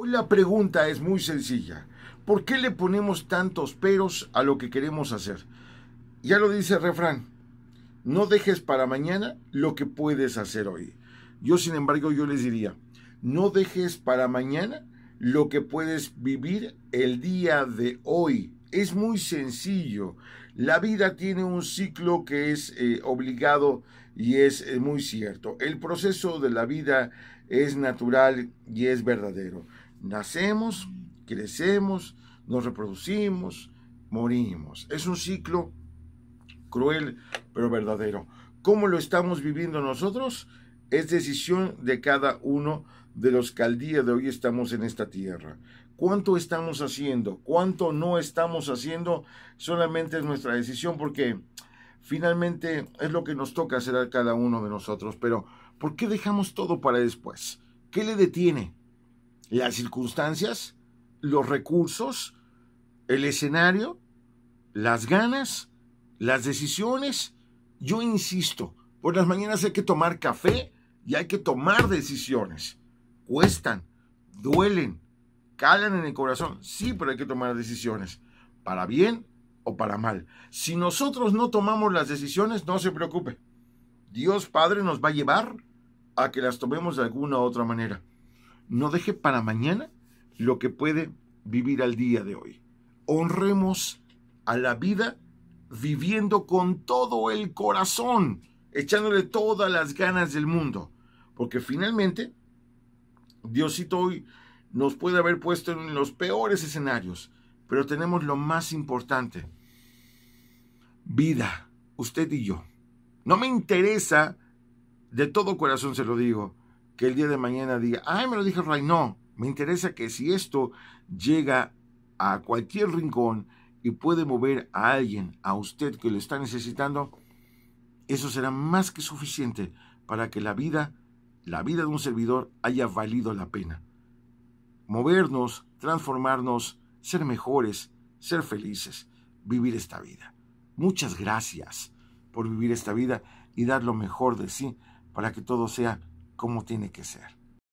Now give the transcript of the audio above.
Hoy la pregunta es muy sencilla. ¿Por qué le ponemos tantos peros a lo que queremos hacer? Ya lo dice el refrán, no dejes para mañana lo que puedes hacer hoy. Yo, sin embargo, yo les diría, no dejes para mañana lo que puedes vivir el día de hoy. Es muy sencillo. La vida tiene un ciclo que es eh, obligado y es eh, muy cierto. El proceso de la vida es natural y es verdadero. Nacemos, crecemos, nos reproducimos, morimos. Es un ciclo cruel, pero verdadero. ¿Cómo lo estamos viviendo nosotros? Es decisión de cada uno de los que al día de hoy estamos en esta tierra. ¿Cuánto estamos haciendo? ¿Cuánto no estamos haciendo? Solamente es nuestra decisión porque finalmente es lo que nos toca hacer a cada uno de nosotros. Pero, ¿por qué dejamos todo para después? ¿Qué le detiene? las circunstancias, los recursos, el escenario, las ganas, las decisiones. Yo insisto, por las mañanas hay que tomar café y hay que tomar decisiones. Cuestan, duelen, calan en el corazón. Sí, pero hay que tomar decisiones, para bien o para mal. Si nosotros no tomamos las decisiones, no se preocupe. Dios Padre nos va a llevar a que las tomemos de alguna u otra manera no deje para mañana lo que puede vivir al día de hoy. Honremos a la vida viviendo con todo el corazón, echándole todas las ganas del mundo, porque finalmente Diosito hoy nos puede haber puesto en los peores escenarios, pero tenemos lo más importante, vida, usted y yo. No me interesa, de todo corazón se lo digo, que el día de mañana diga, ay, me lo dijo Ray, no, me interesa que si esto llega a cualquier rincón y puede mover a alguien, a usted que lo está necesitando, eso será más que suficiente para que la vida, la vida de un servidor haya valido la pena. Movernos, transformarnos, ser mejores, ser felices, vivir esta vida. Muchas gracias por vivir esta vida y dar lo mejor de sí para que todo sea como tiene que ser.